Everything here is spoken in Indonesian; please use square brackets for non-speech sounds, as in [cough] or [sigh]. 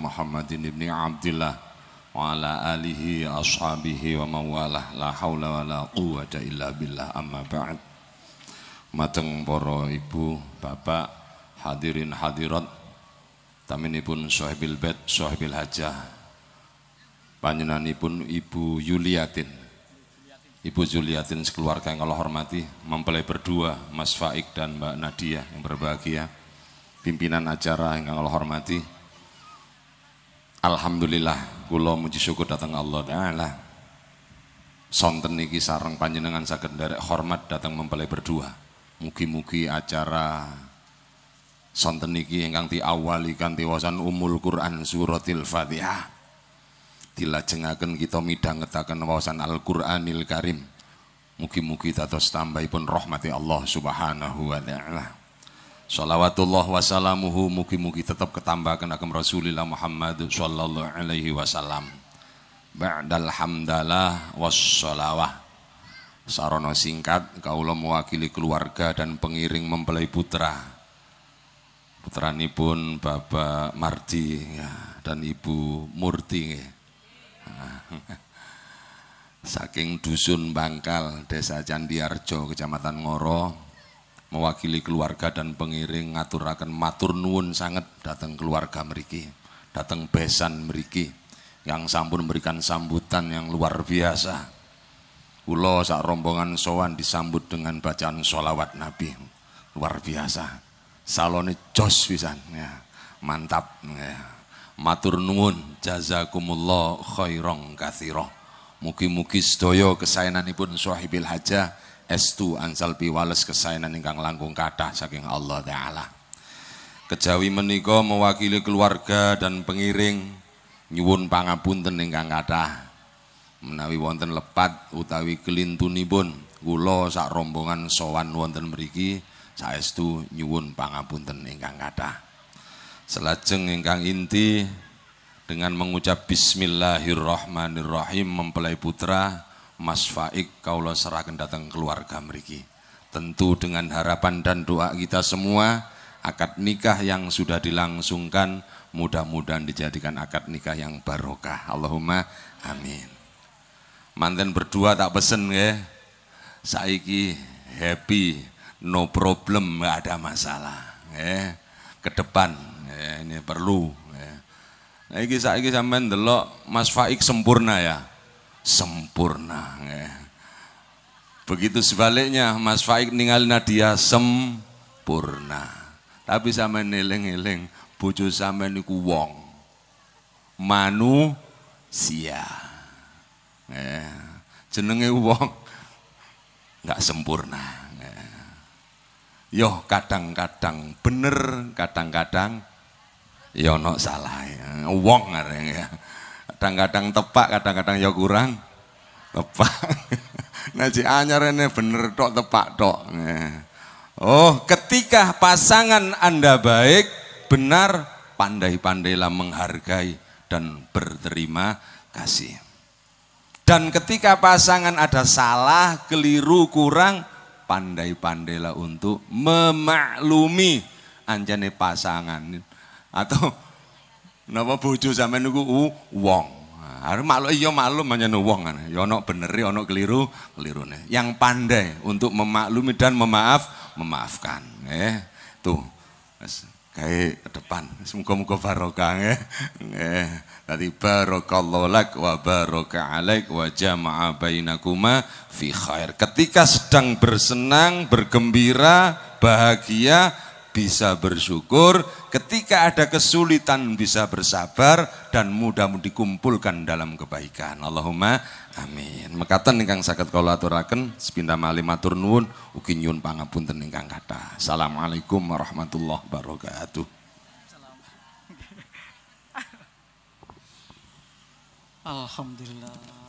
Muhammadin ibni Abdullah wa ala alihi ashabihi wa mawalah la haula wa la quwata illa billah amma ba'd mateng para ibu bapak hadirin hadirat taminipun sohibil bait sohibil hajah panjenenganipun ibu Yuliatin Ibu Yuliatin sekeluarga yang Allah hormati mempelai berdua Mas Faik dan Mbak Nadia yang berbahagia pimpinan acara yang Allah hormati Alhamdulillah kula muji syukur datang Allah taala. Sonten niki sareng panjenengan saged nderek hormat datang mempelai berdua. Mugi-mugi acara sonten niki ingkang diawali kanthi wasan umul Quran suratil Fatihah. Dilajengaken kita midhangetaken wawasan Al-Qur'anil Karim. Mugi-mugi tatos tambahipun rahmati Allah Subhanahu wa taala. Salawatullah wasalamuhu mugi-mugi tetap ketambahkan akan Rasulillah Muhammad sallallahu alaihi wasallam. Ba'dal hamdalah wassalawah. Sarono singkat kaulah mewakili keluarga dan pengiring mempelai putra. pun Bapak Mardi ya, dan Ibu Murti. Ya. Saking dusun Bangkal, Desa Candiarjo, Kecamatan Ngoro, mewakili keluarga dan pengiring ngaturaken matur nuwun sangat datang keluarga meriki datang besan meriki yang sampun memberikan sambutan yang luar biasa Ulo saat rombongan sowan disambut dengan bacaan sholawat Nabi luar biasa salone jos pisan ya mantap ya. matur nuwun jazakumullah khairong kathiroh mugi-mugi sedaya kesayananipun sahibil hajah estu angsal piwales kesaenan ingkang langkung kathah saking Allah taala. Kejawi menika mewakili keluarga dan pengiring nyuwun pangapunten ingkang kathah. Menawi wonten lepat utawi kelintunipun gulo sak rombongan sowan wonten mriki saestu nyuwun pangapunten ingkang kathah. Selajeng ingkang inti dengan mengucap bismillahirrahmanirrahim mempelai putra Mas Faik kaulah serahkan datang keluarga meriki. Tentu dengan harapan dan doa kita semua akad nikah yang sudah dilangsungkan mudah-mudahan dijadikan akad nikah yang barokah. Allahumma amin. Manten berdua tak pesen ya. Saiki happy, no problem, gak ada masalah. Ya. Ke depan ya, ini perlu. Ya. Nah, ini saiki sampean delok Mas Faik sempurna ya sempurna. Ya. Begitu sebaliknya Mas Faik ninggal Nadia sempurna. Tapi sama niling-niling, bucu sama niku wong. Manusia. Eh, jenenge wong nggak sempurna. Eh. Yo kadang-kadang bener, kadang-kadang yo no salah. Ya. Wong areng ya kadang-kadang tepak kadang-kadang ya kurang tepak [laughs] nah si anyar ini bener tok tepak tok nah. oh ketika pasangan anda baik benar pandai-pandailah menghargai dan berterima kasih dan ketika pasangan ada salah keliru kurang pandai-pandailah untuk memaklumi anjane pasangan atau Napa bojo sampean niku wong. Harus nah, maklum iya maklum hanya wong kan. Ya ana e ana keliru, kelirune. Yang pandai untuk memaklumi dan memaaf, memaafkan. Eh, tuh. Kayak ke depan. Semoga-moga barokah ya. Eh, eh tadi barakallahu lak wa baraka alaik wa jama'a bainakuma fi khair. Ketika sedang bersenang, bergembira, bahagia, bisa bersyukur, ketika ada kesulitan bisa bersabar dan mudah mudah dikumpulkan dalam kebaikan. Allahumma amin. Mekatan ingkang saged kula aturaken sepindah malih matur nuwun ugi nyuwun pangapunten ingkang kathah. Assalamualaikum warahmatullahi wabarakatuh. Alhamdulillah.